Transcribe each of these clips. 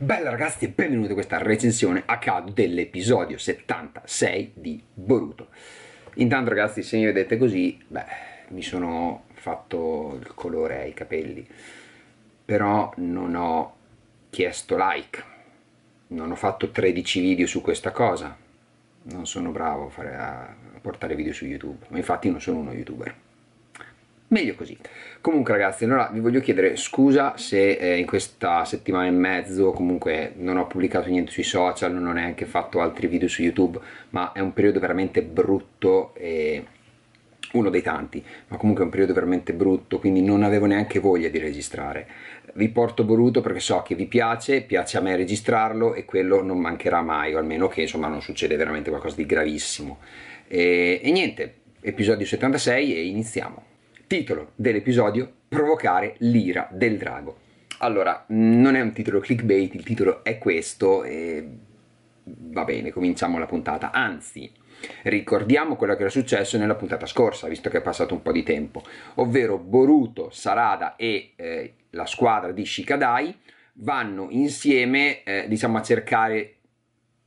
Bella ragazzi e benvenuti a questa recensione a caso dell'episodio 76 di Boruto. Intanto ragazzi se mi vedete così, beh, mi sono fatto il colore ai capelli, però non ho chiesto like, non ho fatto 13 video su questa cosa, non sono bravo a, fare, a portare video su YouTube, infatti non sono uno youtuber meglio così comunque ragazzi allora vi voglio chiedere scusa se eh, in questa settimana e mezzo comunque non ho pubblicato niente sui social non ho neanche fatto altri video su youtube ma è un periodo veramente brutto e uno dei tanti, ma comunque è un periodo veramente brutto, quindi non avevo neanche voglia di registrare. Vi porto voluto perché so che vi piace, piace a me registrarlo e quello non mancherà mai, o almeno che insomma non succede veramente qualcosa di gravissimo. E, e niente, episodio 76 e iniziamo. Titolo dell'episodio, provocare l'ira del drago. Allora, non è un titolo clickbait, il titolo è questo e va bene, cominciamo la puntata. Anzi, ricordiamo quello che era successo nella puntata scorsa, visto che è passato un po' di tempo, ovvero Boruto, Sarada e eh, la squadra di Shikadai vanno insieme, eh, diciamo, a cercare,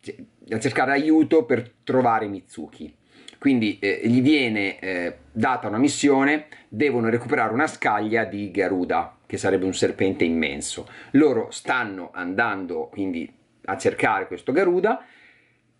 cioè, a cercare aiuto per trovare Mitsuki. Quindi eh, gli viene eh, data una missione, devono recuperare una scaglia di Garuda, che sarebbe un serpente immenso. Loro stanno andando quindi a cercare questo Garuda,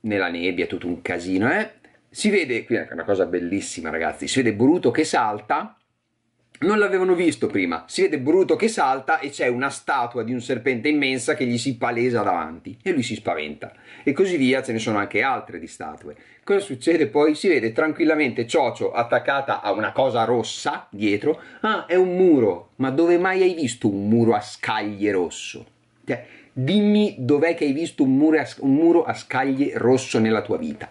nella nebbia, tutto un casino, eh? Si vede, qui è una cosa bellissima ragazzi, si vede Bruto che salta, non l'avevano visto prima. Si vede Bruto che salta e c'è una statua di un serpente immensa che gli si palesa davanti e lui si spaventa. E così via, ce ne sono anche altre di statue. Cosa succede poi? Si vede tranquillamente Ciocio attaccata a una cosa rossa dietro. Ah, è un muro. Ma dove mai hai visto un muro a scaglie rosso? Cioè, dimmi dov'è che hai visto un muro a scaglie rosso nella tua vita.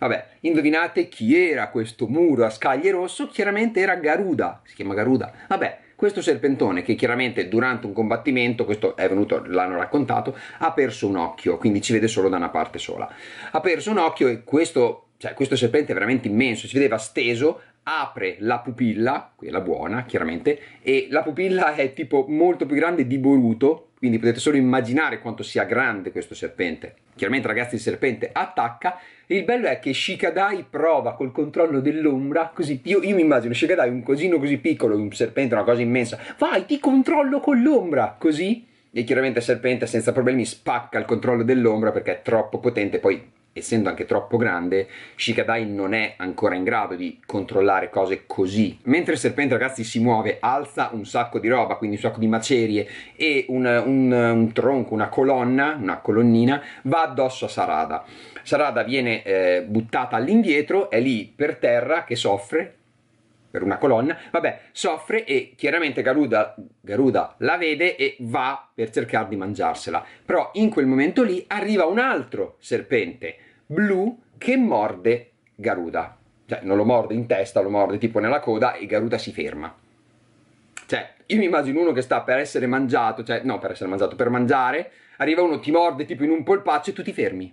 Vabbè, indovinate chi era questo muro a scaglie rosso? Chiaramente era Garuda, si chiama Garuda. Vabbè, questo serpentone che chiaramente durante un combattimento, questo è venuto, l'hanno raccontato, ha perso un occhio, quindi ci vede solo da una parte sola. Ha perso un occhio e questo, cioè, questo serpente è veramente immenso, si vedeva steso, apre la pupilla, quella buona chiaramente, e la pupilla è tipo molto più grande di Boruto, quindi potete solo immaginare quanto sia grande questo serpente. Chiaramente ragazzi il serpente attacca il bello è che Shikadai prova col controllo dell'ombra, così io, io mi immagino Shikadai un cosino così piccolo, un serpente, una cosa immensa, vai ti controllo con l'ombra, così. E chiaramente il serpente senza problemi spacca il controllo dell'ombra perché è troppo potente, poi essendo anche troppo grande, Shikadai non è ancora in grado di controllare cose così. Mentre il serpente, ragazzi, si muove, alza un sacco di roba, quindi un sacco di macerie e un, un, un tronco, una colonna, una colonnina, va addosso a Sarada. Sarada viene eh, buttata all'indietro, è lì per terra che soffre per una colonna, vabbè, soffre e chiaramente Garuda, Garuda la vede e va per cercare di mangiarsela. Però in quel momento lì arriva un altro serpente blu che morde Garuda. Cioè, non lo morde in testa, lo morde tipo nella coda e Garuda si ferma. Cioè, io mi immagino uno che sta per essere mangiato, cioè, no, per essere mangiato, per mangiare, arriva uno, ti morde tipo in un polpaccio e tu ti fermi.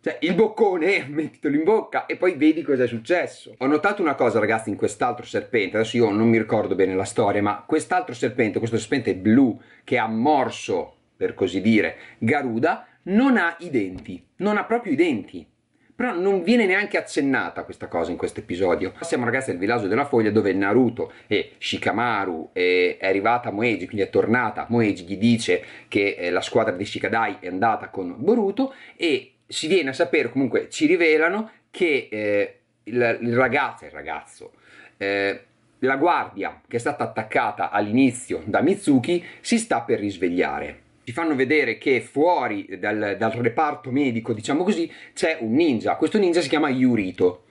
Cioè, il boccone, mettitelo in bocca e poi vedi cosa è successo. Ho notato una cosa, ragazzi, in quest'altro serpente. Adesso io non mi ricordo bene la storia, ma quest'altro serpente, questo serpente blu che ha morso, per così dire, Garuda, non ha i denti. Non ha proprio i denti. Però non viene neanche accennata questa cosa in questo episodio. Siamo ragazzi al villaggio della foglia dove Naruto e Shikamaru e è arrivata Moeji, quindi è tornata. Moeji gli dice che eh, la squadra di Shikadai è andata con Boruto e si viene a sapere, comunque ci rivelano che eh, il, il, ragazzo, il ragazzo, eh, la guardia che è stata attaccata all'inizio da Mitsuki si sta per risvegliare. Ci fanno vedere che fuori dal, dal reparto medico, diciamo così, c'è un ninja. Questo ninja si chiama Yurito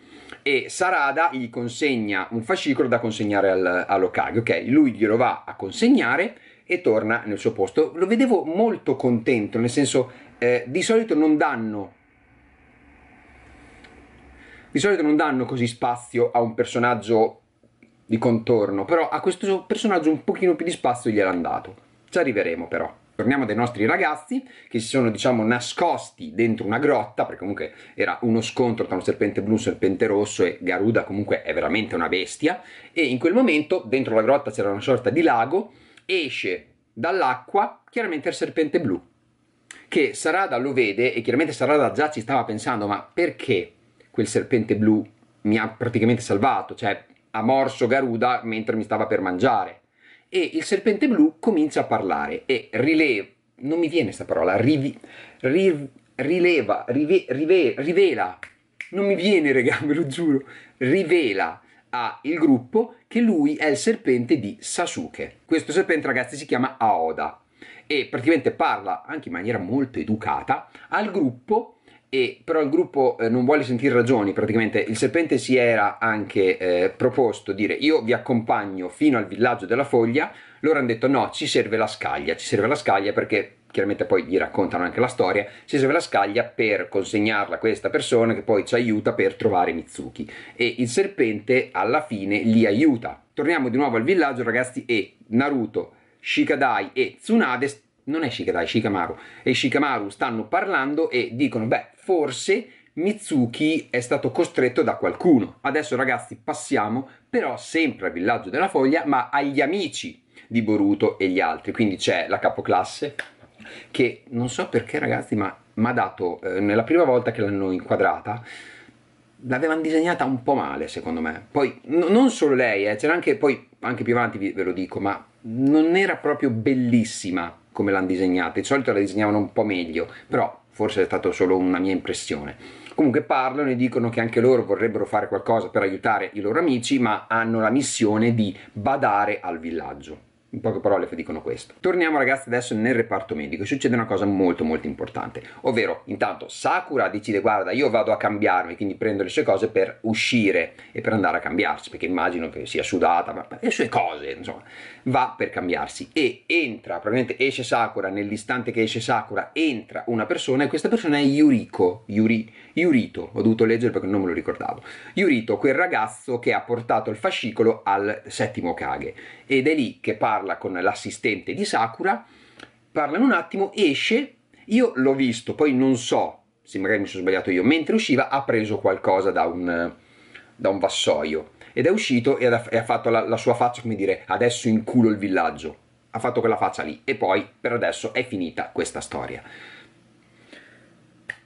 e Sarada gli consegna un fascicolo da consegnare al, all'Okage. Ok, lui glielo va a consegnare e torna nel suo posto. Lo vedevo molto contento, nel senso eh, di solito non danno di solito non danno così spazio a un personaggio di contorno, però a questo personaggio un pochino più di spazio gliel'hanno dato. Ci arriveremo però. Torniamo dai nostri ragazzi che si sono, diciamo, nascosti dentro una grotta, perché comunque era uno scontro tra un serpente blu, e un serpente rosso e Garuda comunque è veramente una bestia, e in quel momento dentro la grotta c'era una sorta di lago esce dall'acqua chiaramente il serpente blu, che Sarada lo vede e chiaramente Sarada già ci stava pensando, ma perché quel serpente blu mi ha praticamente salvato, cioè ha morso Garuda mentre mi stava per mangiare. E il serpente blu comincia a parlare e rileva, non mi viene questa parola, rivi, riv, rileva, rive, rive, rivela, non mi viene regà, ve lo giuro, rivela ha il gruppo che lui è il serpente di Sasuke. Questo serpente, ragazzi, si chiama Aoda e praticamente parla anche in maniera molto educata al gruppo e però il gruppo eh, non vuole sentire ragioni, praticamente il serpente si era anche eh, proposto dire io vi accompagno fino al villaggio della foglia, loro hanno detto no, ci serve la scaglia, ci serve la scaglia perché chiaramente poi gli raccontano anche la storia, ci serve la scaglia per consegnarla a questa persona che poi ci aiuta per trovare Mitsuki e il serpente alla fine li aiuta. Torniamo di nuovo al villaggio ragazzi e Naruto, Shikadai e Tsunade, non è Shikadai, Shikamaru, e Shikamaru stanno parlando e dicono beh forse Mitsuki è stato costretto da qualcuno. Adesso ragazzi passiamo però sempre al villaggio della foglia ma agli amici di Boruto e gli altri. Quindi c'è la capoclasse che non so perché ragazzi, ma mi ha dato, eh, nella prima volta che l'hanno inquadrata, l'avevano disegnata un po' male secondo me. Poi no, non solo lei, eh, c'era anche poi, anche più avanti ve lo dico, ma non era proprio bellissima come l'hanno disegnata. Di solito la disegnavano un po' meglio, però forse è stata solo una mia impressione. Comunque parlano e dicono che anche loro vorrebbero fare qualcosa per aiutare i loro amici, ma hanno la missione di badare al villaggio in poche parole dicono questo. Torniamo ragazzi adesso nel reparto medico, succede una cosa molto molto importante, ovvero intanto Sakura decide guarda io vado a cambiarmi, quindi prendo le sue cose per uscire e per andare a cambiarsi, perché immagino che sia sudata, ma le sue cose insomma, va per cambiarsi e entra, probabilmente esce Sakura, nell'istante che esce Sakura entra una persona e questa persona è Yuriko, Yuri, Yurito, ho dovuto leggere perché non me lo ricordavo, Yurito, quel ragazzo che ha portato il fascicolo al settimo Kage ed è lì che parla parla con l'assistente di Sakura, parlano un attimo, esce, io l'ho visto, poi non so se magari mi sono sbagliato io, mentre usciva ha preso qualcosa da un, da un vassoio ed è uscito e ha, fatto la, la sua faccia come dire adesso inculo il villaggio, ha fatto quella faccia lì e poi per adesso è finita questa storia.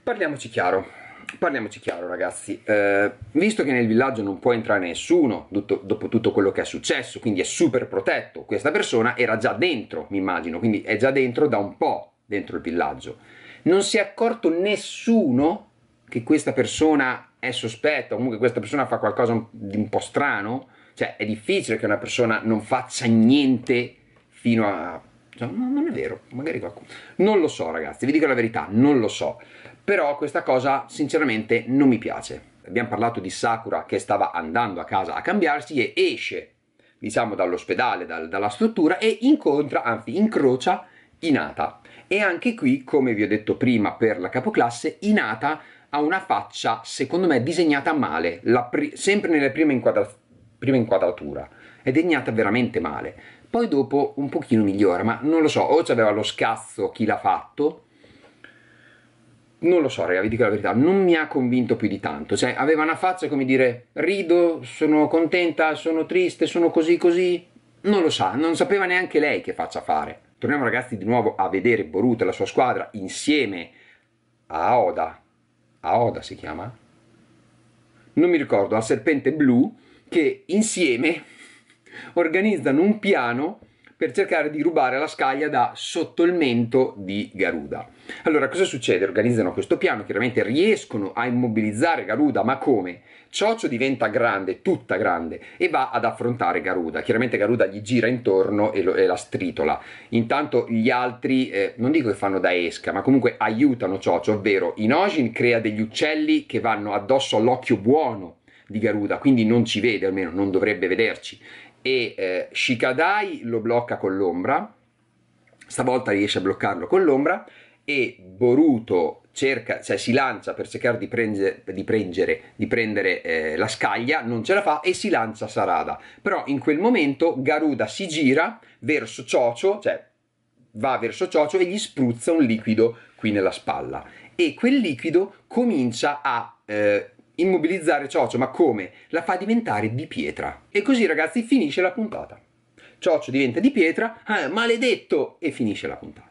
Parliamoci chiaro, parliamoci chiaro ragazzi, eh, visto che nel villaggio non può entrare nessuno tutto, dopo tutto quello che è successo, quindi è super protetto, questa persona era già dentro, mi immagino, quindi è già dentro da un po' dentro il villaggio. Non si è accorto nessuno che questa persona è sospetta, comunque questa persona fa qualcosa di un po' strano, cioè è difficile che una persona non faccia niente fino a... Cioè, no, non è vero, magari qualcuno... Non lo so ragazzi, vi dico la verità, non lo so però questa cosa sinceramente non mi piace. Abbiamo parlato di Sakura che stava andando a casa a cambiarsi e esce, diciamo, dall'ospedale, dal, dalla struttura e incontra, anzi incrocia Inata. E anche qui, come vi ho detto prima per la capoclasse, Inata ha una faccia, secondo me, disegnata male, pri- sempre nella prima, inquadra- prima inquadratura. È disegnata veramente male. Poi dopo un pochino migliora, ma non lo so, o c'aveva lo scazzo chi l'ha fatto, non lo so, ragazzi, vi dico la verità, non mi ha convinto più di tanto. Cioè, aveva una faccia come dire rido, sono contenta, sono triste, sono così così. Non lo sa, non sapeva neanche lei che faccia fare. Torniamo ragazzi di nuovo a vedere Boruto e la sua squadra insieme a Oda. A Oda si chiama? Non mi ricordo, al serpente blu che insieme organizzano un piano per cercare di rubare la scaglia da sotto il mento di Garuda. Allora, cosa succede? Organizzano questo piano, chiaramente riescono a immobilizzare Garuda, ma come? Ciocio diventa grande, tutta grande, e va ad affrontare Garuda. Chiaramente Garuda gli gira intorno e, lo, e la stritola. Intanto gli altri, eh, non dico che fanno da esca, ma comunque aiutano Ciocio, ovvero Inojin crea degli uccelli che vanno addosso all'occhio buono di Garuda, quindi non ci vede, almeno non dovrebbe vederci e eh, Shikadai lo blocca con l'ombra, stavolta riesce a bloccarlo con l'ombra e Boruto cerca, cioè si lancia per cercare di, prendere, di prendere, di prendere eh, la scaglia, non ce la fa e si lancia Sarada. Però in quel momento Garuda si gira verso Chocho, cioè va verso Chocho e gli spruzza un liquido qui nella spalla e quel liquido comincia a eh, immobilizzare Ciocio, ma come? La fa diventare di pietra. E così ragazzi finisce la puntata. Ciocio diventa di pietra, ah, maledetto, e finisce la puntata.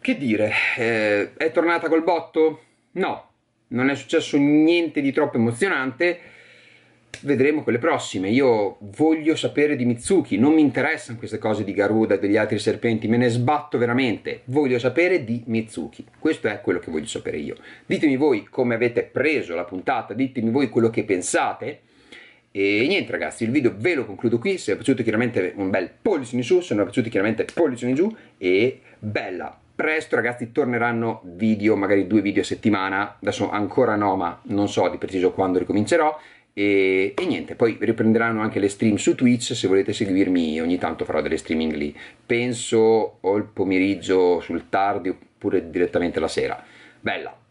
Che dire, eh, è tornata col botto? No, non è successo niente di troppo emozionante vedremo quelle prossime. Io voglio sapere di Mitsuki, non mi interessano queste cose di Garuda e degli altri serpenti, me ne sbatto veramente. Voglio sapere di Mitsuki, Questo è quello che voglio sapere io. Ditemi voi come avete preso la puntata, ditemi voi quello che pensate. E niente ragazzi, il video ve lo concludo qui, se vi è piaciuto chiaramente un bel pollice in su, se non vi è piaciuto chiaramente pollice in giù e bella! Presto ragazzi torneranno video, magari due video a settimana, adesso ancora no ma non so di preciso quando ricomincerò e, e, niente, poi riprenderanno anche le stream su Twitch, se volete seguirmi ogni tanto farò delle streaming lì, penso o il pomeriggio sul tardi oppure direttamente la sera. Bella!